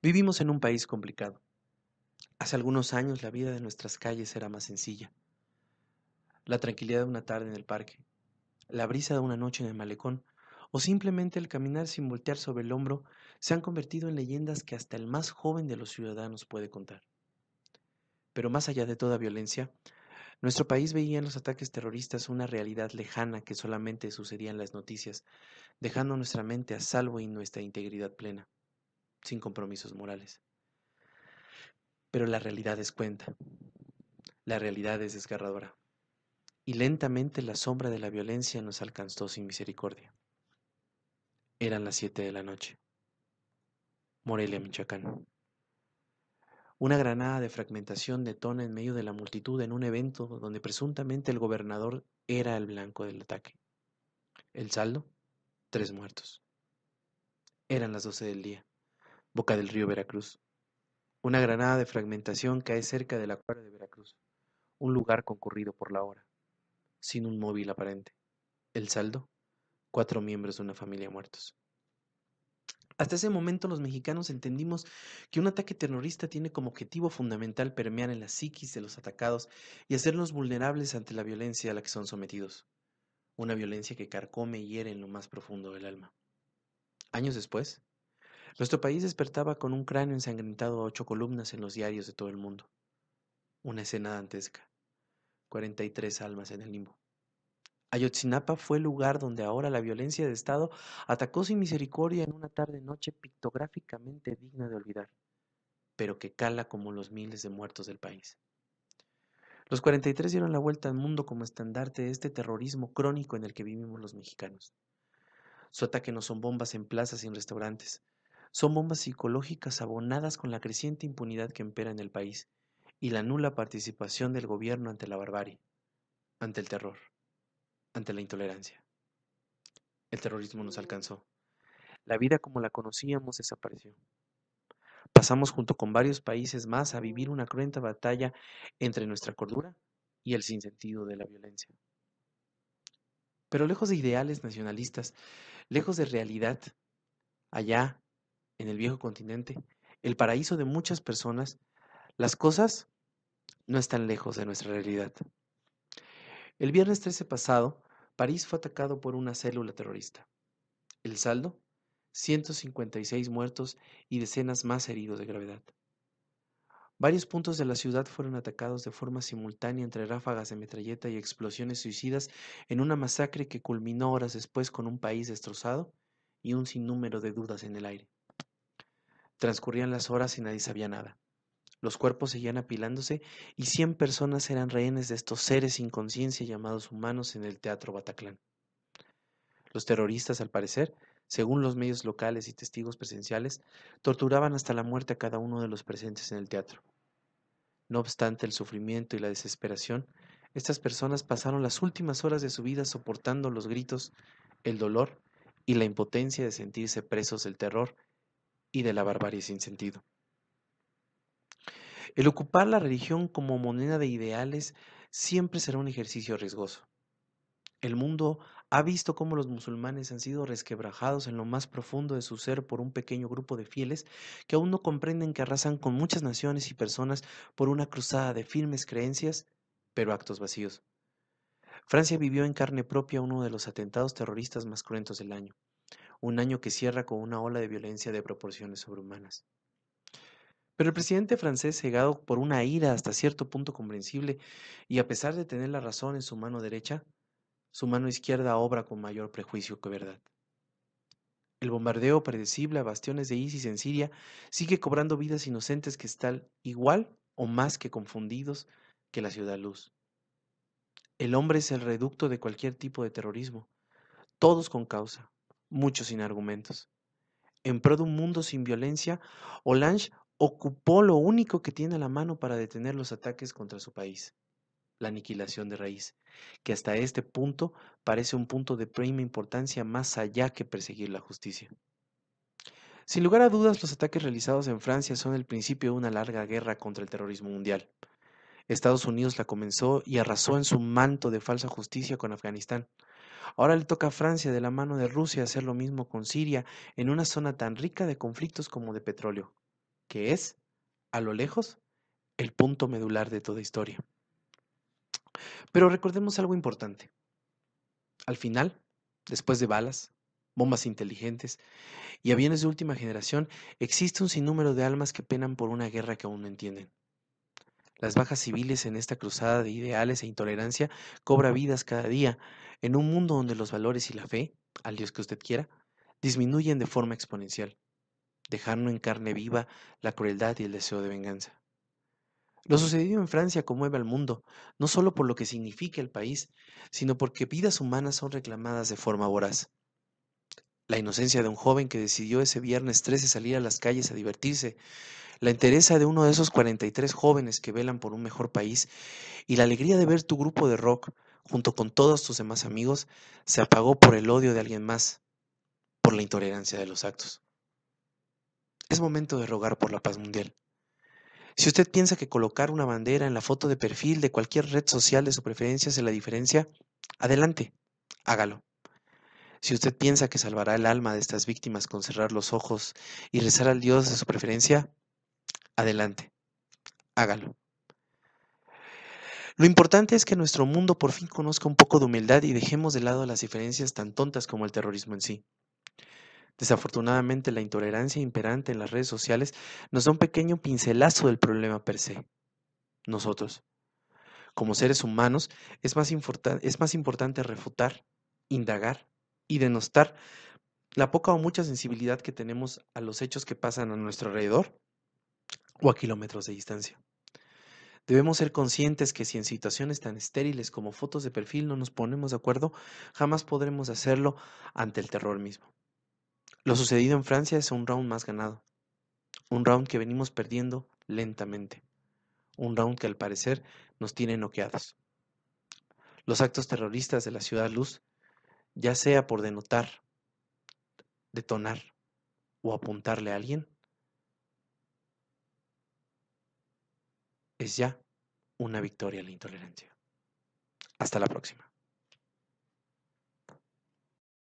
Vivimos en un país complicado. Hace algunos años la vida de nuestras calles era más sencilla. La tranquilidad de una tarde en el parque, la brisa de una noche en el malecón o simplemente el caminar sin voltear sobre el hombro se han convertido en leyendas que hasta el más joven de los ciudadanos puede contar. Pero más allá de toda violencia, nuestro país veía en los ataques terroristas una realidad lejana que solamente sucedía en las noticias, dejando nuestra mente a salvo y nuestra integridad plena sin compromisos morales. Pero la realidad es cuenta. La realidad es desgarradora. Y lentamente la sombra de la violencia nos alcanzó sin misericordia. Eran las siete de la noche. Morelia, Michoacán. Una granada de fragmentación detona en medio de la multitud en un evento donde presuntamente el gobernador era el blanco del ataque. El saldo, tres muertos. Eran las doce del día boca del río Veracruz. Una granada de fragmentación cae cerca de la cuadra de Veracruz, un lugar concurrido por la hora, sin un móvil aparente. El saldo, cuatro miembros de una familia muertos. Hasta ese momento los mexicanos entendimos que un ataque terrorista tiene como objetivo fundamental permear en la psiquis de los atacados y hacernos vulnerables ante la violencia a la que son sometidos, una violencia que carcome y hiere en lo más profundo del alma. Años después, nuestro país despertaba con un cráneo ensangrentado a ocho columnas en los diarios de todo el mundo. Una escena dantesca. 43 almas en el limbo. Ayotzinapa fue el lugar donde ahora la violencia de Estado atacó sin misericordia en una tarde-noche pictográficamente digna de olvidar, pero que cala como los miles de muertos del país. Los 43 dieron la vuelta al mundo como estandarte de este terrorismo crónico en el que vivimos los mexicanos. Su ataque no son bombas en plazas y en restaurantes, son bombas psicológicas abonadas con la creciente impunidad que impera en el país y la nula participación del gobierno ante la barbarie, ante el terror, ante la intolerancia. El terrorismo nos alcanzó. La vida como la conocíamos desapareció. Pasamos junto con varios países más a vivir una cruenta batalla entre nuestra cordura y el sinsentido de la violencia. Pero lejos de ideales nacionalistas, lejos de realidad, allá en el viejo continente, el paraíso de muchas personas, las cosas no están lejos de nuestra realidad. El viernes 13 pasado, París fue atacado por una célula terrorista. El saldo, 156 muertos y decenas más heridos de gravedad. Varios puntos de la ciudad fueron atacados de forma simultánea entre ráfagas de metralleta y explosiones suicidas en una masacre que culminó horas después con un país destrozado y un sinnúmero de dudas en el aire. Transcurrían las horas y nadie sabía nada. Los cuerpos seguían apilándose y cien personas eran rehenes de estos seres sin conciencia llamados humanos en el Teatro Bataclán. Los terroristas, al parecer, según los medios locales y testigos presenciales, torturaban hasta la muerte a cada uno de los presentes en el teatro. No obstante el sufrimiento y la desesperación, estas personas pasaron las últimas horas de su vida soportando los gritos, el dolor y la impotencia de sentirse presos del terror y de la barbarie sin sentido. El ocupar la religión como moneda de ideales siempre será un ejercicio riesgoso. El mundo ha visto cómo los musulmanes han sido resquebrajados en lo más profundo de su ser por un pequeño grupo de fieles que aún no comprenden que arrasan con muchas naciones y personas por una cruzada de firmes creencias, pero actos vacíos. Francia vivió en carne propia uno de los atentados terroristas más cruentos del año un año que cierra con una ola de violencia de proporciones sobrehumanas. Pero el presidente francés, cegado por una ira hasta cierto punto comprensible, y a pesar de tener la razón en su mano derecha, su mano izquierda obra con mayor prejuicio que verdad. El bombardeo predecible a bastiones de ISIS en Siria sigue cobrando vidas inocentes que están igual o más que confundidos que la ciudad luz. El hombre es el reducto de cualquier tipo de terrorismo, todos con causa, muchos sin argumentos. En pro de un mundo sin violencia, Hollande ocupó lo único que tiene a la mano para detener los ataques contra su país, la aniquilación de raíz, que hasta este punto parece un punto de prima importancia más allá que perseguir la justicia. Sin lugar a dudas, los ataques realizados en Francia son el principio de una larga guerra contra el terrorismo mundial. Estados Unidos la comenzó y arrasó en su manto de falsa justicia con Afganistán, Ahora le toca a Francia de la mano de Rusia hacer lo mismo con Siria en una zona tan rica de conflictos como de petróleo, que es, a lo lejos, el punto medular de toda historia. Pero recordemos algo importante. Al final, después de balas, bombas inteligentes y aviones de última generación, existe un sinnúmero de almas que penan por una guerra que aún no entienden. Las bajas civiles en esta cruzada de ideales e intolerancia cobra vidas cada día en un mundo donde los valores y la fe, al Dios que usted quiera, disminuyen de forma exponencial, dejando en carne viva la crueldad y el deseo de venganza. Lo sucedido en Francia conmueve al mundo, no solo por lo que significa el país, sino porque vidas humanas son reclamadas de forma voraz. La inocencia de un joven que decidió ese viernes 13 salir a las calles a divertirse, la entereza de uno de esos 43 jóvenes que velan por un mejor país y la alegría de ver tu grupo de rock junto con todos tus demás amigos, se apagó por el odio de alguien más, por la intolerancia de los actos. Es momento de rogar por la paz mundial. Si usted piensa que colocar una bandera en la foto de perfil de cualquier red social de su preferencia hace la diferencia, adelante, hágalo. Si usted piensa que salvará el alma de estas víctimas con cerrar los ojos y rezar al Dios de su preferencia, adelante, hágalo. Lo importante es que nuestro mundo por fin conozca un poco de humildad y dejemos de lado las diferencias tan tontas como el terrorismo en sí. Desafortunadamente, la intolerancia imperante en las redes sociales nos da un pequeño pincelazo del problema per se. Nosotros, como seres humanos, es más, importante refutar, indagar y denostar la poca o mucha sensibilidad que tenemos a los hechos que pasan a nuestro alrededor o a kilómetros de distancia. Debemos ser conscientes que si en situaciones tan estériles como fotos de perfil no nos ponemos de acuerdo, jamás podremos hacerlo ante el terror mismo. Lo sucedido en Francia es un round más ganado, un round que venimos perdiendo lentamente, un round que al parecer nos tiene noqueados. Los actos terroristas de la ciudad luz, ya sea por denotar, detonar o apuntarle a alguien, es ya una victoria a la intolerancia. Hasta la próxima.